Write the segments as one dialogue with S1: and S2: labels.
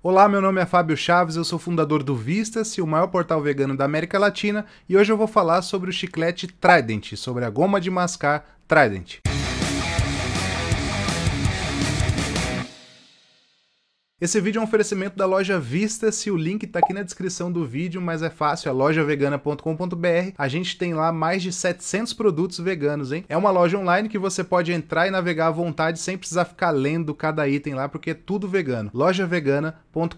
S1: Olá, meu nome é Fábio Chaves, eu sou fundador do Vistas, o maior portal vegano da América Latina, e hoje eu vou falar sobre o chiclete Trident, sobre a goma de mascar Trident. Esse vídeo é um oferecimento da loja Vista-se, o link está aqui na descrição do vídeo, mas é fácil, é lojavegana.com.br. A gente tem lá mais de 700 produtos veganos, hein? É uma loja online que você pode entrar e navegar à vontade sem precisar ficar lendo cada item lá, porque é tudo vegano. lojavegana.com.br.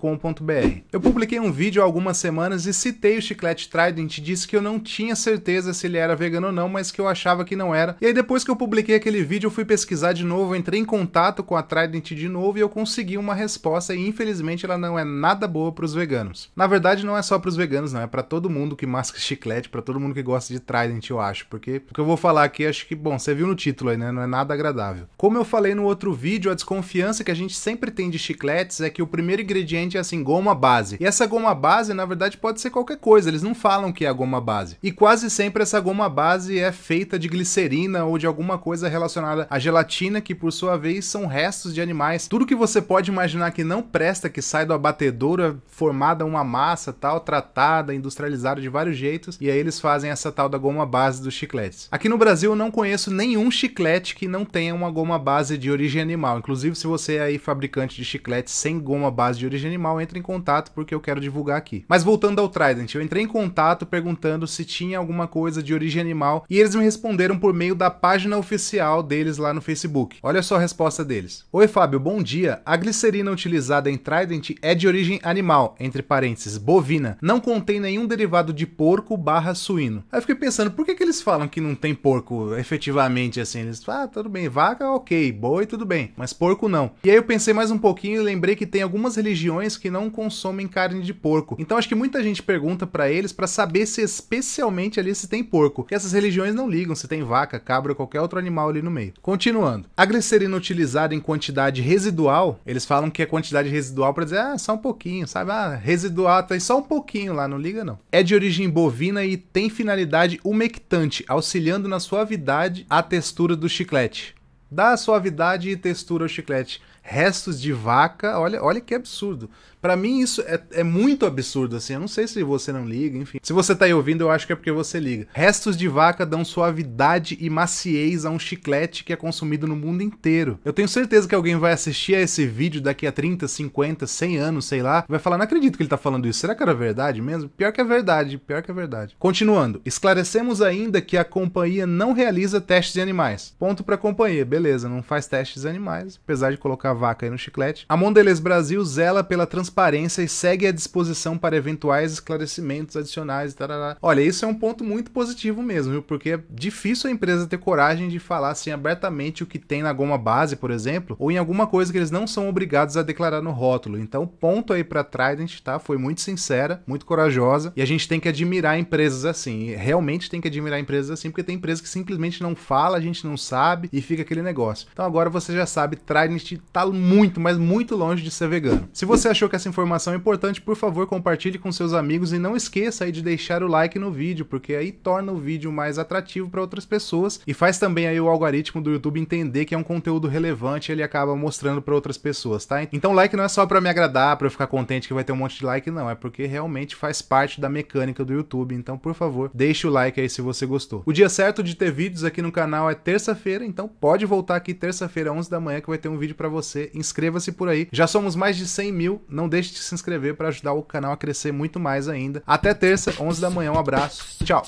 S1: Eu publiquei um vídeo há algumas semanas e citei o chiclete Trident e disse que eu não tinha certeza se ele era vegano ou não, mas que eu achava que não era. E aí depois que eu publiquei aquele vídeo, eu fui pesquisar de novo, entrei em contato com a Trident de novo e eu consegui uma resposta massa e infelizmente ela não é nada boa para os veganos. Na verdade, não é só para os veganos, não, é para todo mundo que masca chiclete, para todo mundo que gosta de Trident, eu acho, porque o que eu vou falar aqui, acho que, bom, você viu no título aí, né, não é nada agradável. Como eu falei no outro vídeo, a desconfiança que a gente sempre tem de chicletes é que o primeiro ingrediente é assim, goma base. E essa goma base, na verdade, pode ser qualquer coisa, eles não falam que é a goma base. E quase sempre essa goma base é feita de glicerina ou de alguma coisa relacionada à gelatina, que por sua vez são restos de animais. Tudo que você pode imaginar que não não presta que sai da batedora é formada uma massa tal, tratada, industrializada de vários jeitos, e aí eles fazem essa tal da goma base dos chicletes. Aqui no Brasil eu não conheço nenhum chiclete que não tenha uma goma base de origem animal. Inclusive, se você é aí fabricante de chicletes sem goma base de origem animal, entre em contato porque eu quero divulgar aqui. Mas voltando ao Trident, eu entrei em contato perguntando se tinha alguma coisa de origem animal e eles me responderam por meio da página oficial deles lá no Facebook. Olha só a resposta deles. Oi Fábio, bom dia. A glicerina utilizada utilizada em Trident é de origem animal, entre parênteses, bovina. Não contém nenhum derivado de porco barra suíno. Aí eu fiquei pensando, por que, que eles falam que não tem porco efetivamente assim? Eles falam, ah, tudo bem, vaca, ok, boi, tudo bem, mas porco não. E aí eu pensei mais um pouquinho e lembrei que tem algumas religiões que não consomem carne de porco. Então acho que muita gente pergunta para eles para saber se especialmente ali se tem porco. Que essas religiões não ligam se tem vaca, cabra, ou qualquer outro animal ali no meio. Continuando. A glicerina utilizada em quantidade residual, eles falam que é quantidade residual para dizer, ah, só um pouquinho, sabe? Ah, residual, tá só um pouquinho lá, não liga não. É de origem bovina e tem finalidade umectante, auxiliando na suavidade a textura do chiclete. Dá suavidade e textura ao chiclete restos de vaca. Olha, olha que absurdo. Para mim, isso é, é, muito absurdo, assim. Eu não sei se você não liga, enfim. Se você tá aí ouvindo, eu acho que é porque você liga. Restos de vaca dão suavidade e maciez a um chiclete que é consumido no mundo inteiro. Eu tenho certeza que alguém vai assistir a esse vídeo daqui a 30, 50, 100 anos, sei lá, vai falar: não acredito que ele tá falando isso. Será que era verdade mesmo? Pior que é verdade, pior que é verdade. Continuando, esclarecemos ainda que a companhia não realiza testes de animais. Ponto pra companhia, beleza, não faz testes de animais, apesar de colocar Cavaca e no Chiclete, a Mondelez Brasil zela pela transparência e segue à disposição para eventuais esclarecimentos adicionais. Tarará. Olha, isso é um ponto muito positivo mesmo, viu? porque é difícil a empresa ter coragem de falar assim abertamente o que tem na goma base, por exemplo, ou em alguma coisa que eles não são obrigados a declarar no rótulo. Então, ponto aí para Trident, tá? Foi muito sincera, muito corajosa, e a gente tem que admirar empresas assim. Realmente tem que admirar empresas assim, porque tem empresas que simplesmente não fala, a gente não sabe e fica aquele negócio. Então agora você já sabe, Trident tá muito, mas muito longe de ser vegano. Se você achou que essa informação é importante, por favor, compartilhe com seus amigos e não esqueça aí de deixar o like no vídeo, porque aí torna o vídeo mais atrativo para outras pessoas e faz também aí o algoritmo do YouTube entender que é um conteúdo relevante, e ele acaba mostrando para outras pessoas, tá? Então, like não é só para me agradar, para eu ficar contente que vai ter um monte de like, não, é porque realmente faz parte da mecânica do YouTube. Então, por favor, deixe o like aí se você gostou. O dia certo de ter vídeos aqui no canal é terça-feira, então pode voltar aqui terça-feira 11 da manhã que vai ter um vídeo para você você, inscreva-se por aí. Já somos mais de 100 mil, não deixe de se inscrever para ajudar o canal a crescer muito mais ainda. Até terça, 11 da manhã, um abraço, tchau!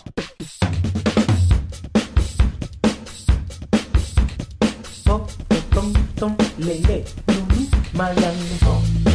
S1: malandro.